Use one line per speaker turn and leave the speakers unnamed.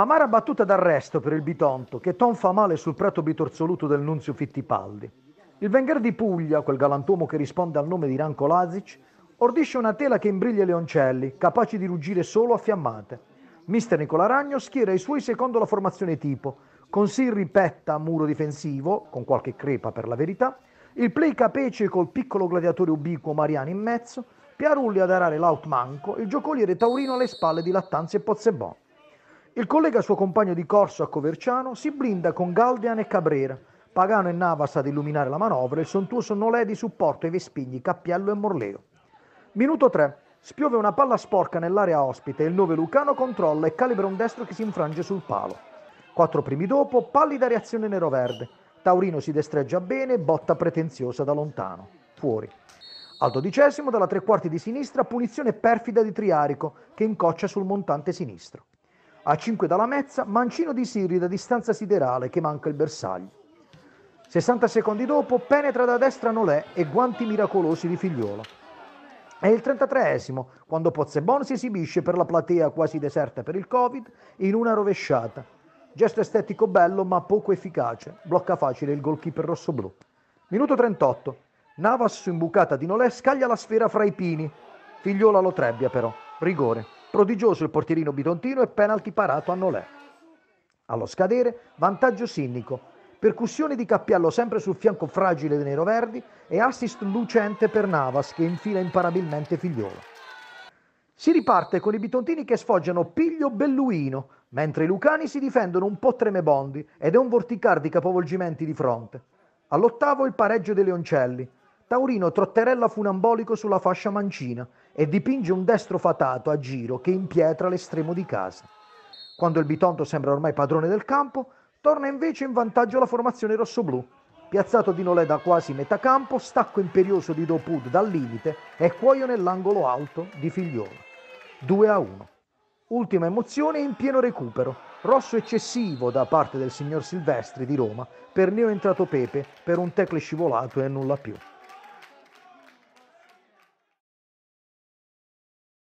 Amara battuta d'arresto per il Bitonto, che tonfa male sul prato bitorzoluto del nunzio Fittipaldi. Il Wenger di Puglia, quel galantuomo che risponde al nome di Ranko Lazic, ordisce una tela che imbriglia i leoncelli, capaci di ruggire solo a fiammate. Mister Nicola Ragno schiera i suoi secondo la formazione tipo, con Sirri Petta a muro difensivo, con qualche crepa per la verità, il play capece col piccolo gladiatore ubiquo Mariani in mezzo, Piarulli ad arare l'out manco, il giocoliere taurino alle spalle di Lattanzi e Pozzebon. Il collega suo compagno di corso a Coverciano si blinda con Galdian e Cabrera, Pagano e Navas ad illuminare la manovra e il sontuoso Nolè di supporto ai Vespigni, Cappiello e Morleo. Minuto 3. Spiove una palla sporca nell'area ospite, e il 9 Lucano controlla e calibra un destro che si infrange sul palo. Quattro primi dopo, pallida reazione nero-verde. Taurino si destreggia bene, botta pretenziosa da lontano. Fuori. Al dodicesimo, dalla tre quarti di sinistra, punizione perfida di Triarico, che incoccia sul montante sinistro. A 5 dalla mezza, mancino di Siri da distanza siderale che manca il bersaglio. 60 secondi dopo, penetra da destra Nolè e guanti miracolosi di Figliola. È il 33esimo, quando Pozzebon si esibisce per la platea quasi deserta per il Covid in una rovesciata. Gesto estetico bello ma poco efficace, blocca facile il goalkeeper rossoblù. Minuto 38, Navas su imbucata di Nolè scaglia la sfera fra i pini. Figliola lo trebbia però, rigore. Prodigioso il portierino bitontino e penalti parato a Nolè. Allo scadere, vantaggio sinnico, percussione di Cappiello sempre sul fianco fragile dei neroverdi e assist lucente per Navas che infila imparabilmente Figliolo. Si riparte con i bitontini che sfoggiano Piglio Belluino, mentre i lucani si difendono un po' tremebondi ed è un vorticar di capovolgimenti di fronte. All'ottavo il pareggio dei Leoncelli, Taurino trotterella funambolico sulla fascia mancina e dipinge un destro fatato a giro che impietra l'estremo di casa. Quando il Bitonto sembra ormai padrone del campo, torna invece in vantaggio la formazione rossoblù. Piazzato di Nolè da quasi metà campo, stacco imperioso di Dopud dal limite e cuoio nell'angolo alto di Figliolo. 2 a 1. Ultima emozione in pieno recupero. Rosso eccessivo da parte del signor Silvestri di Roma per neo entrato Pepe per un tecle scivolato e nulla più.